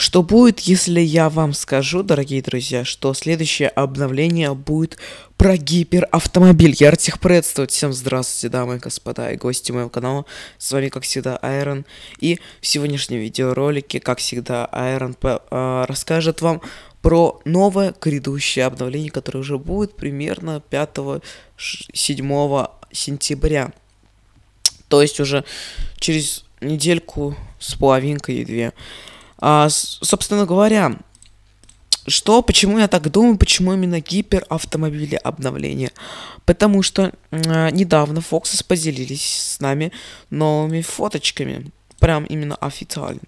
Что будет, если я вам скажу, дорогие друзья, что следующее обновление будет про гиперавтомобиль. Я рад всех приветствовать. Всем здравствуйте, дамы и господа, и гости моего канала. С вами, как всегда, Айрон. И в сегодняшнем видеоролике, как всегда, Айрон э, расскажет вам про новое грядущее обновление, которое уже будет примерно 5-7 сентября. То есть уже через недельку с половинкой и две. А, собственно говоря, что, почему я так думаю, почему именно гиперавтомобили обновления? Потому что э, недавно Фоксы поделились с нами новыми фоточками. Прям именно официально.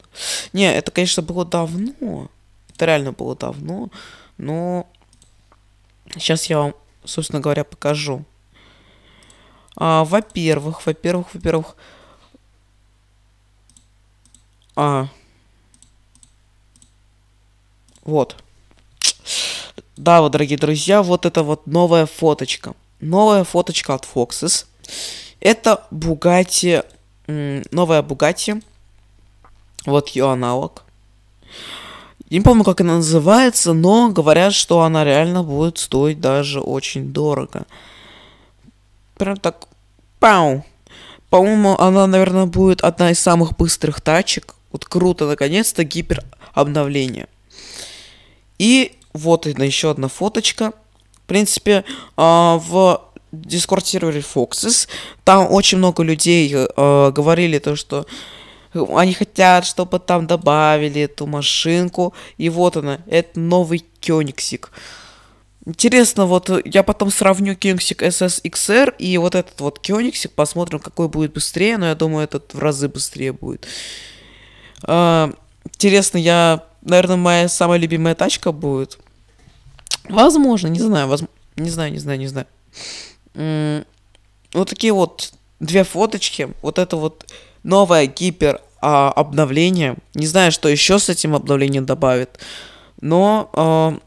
Не, это, конечно, было давно. Это реально было давно. Но сейчас я вам, собственно говоря, покажу. А, во-первых, во-первых, во-первых... А, вот. Да, вот, дорогие друзья, вот это вот новая фоточка. Новая фоточка от Foxes. Это Bugatti, новая Bugatti. Вот ее аналог. Не помню, как она называется, но говорят, что она реально будет стоить даже очень дорого. Прям так, пау. По-моему, она, наверное, будет одна из самых быстрых тачек. Вот круто, наконец-то, гиперобновление. обновление. И вот еще одна фоточка. В принципе, а, в Discord сервере Foxes там очень много людей а, говорили то, что они хотят, чтобы там добавили эту машинку. И вот она, это новый Кёнигсик. Интересно, вот я потом сравню Кёнигсик SSXR и вот этот вот Кёнигсик, посмотрим, какой будет быстрее, но я думаю, этот в разы быстрее будет. А, интересно, я наверное, моя самая любимая тачка будет. Возможно, не знаю, воз... не знаю, не знаю, не знаю. вот такие вот две фоточки. Вот это вот новое гипер а, обновление. Не знаю, что еще с этим обновлением добавит. Но а,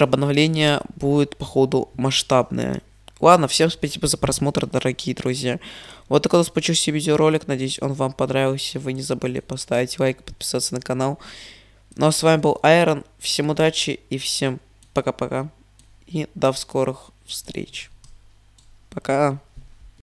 обновление будет, походу, масштабное. Ладно, всем спасибо за просмотр, дорогие друзья. Вот такой у нас получился видеоролик. Надеюсь, он вам понравился. Вы не забыли поставить лайк, подписаться на канал. Ну а с вами был Айрон. Всем удачи и всем пока-пока. И до скорых встреч. Пока.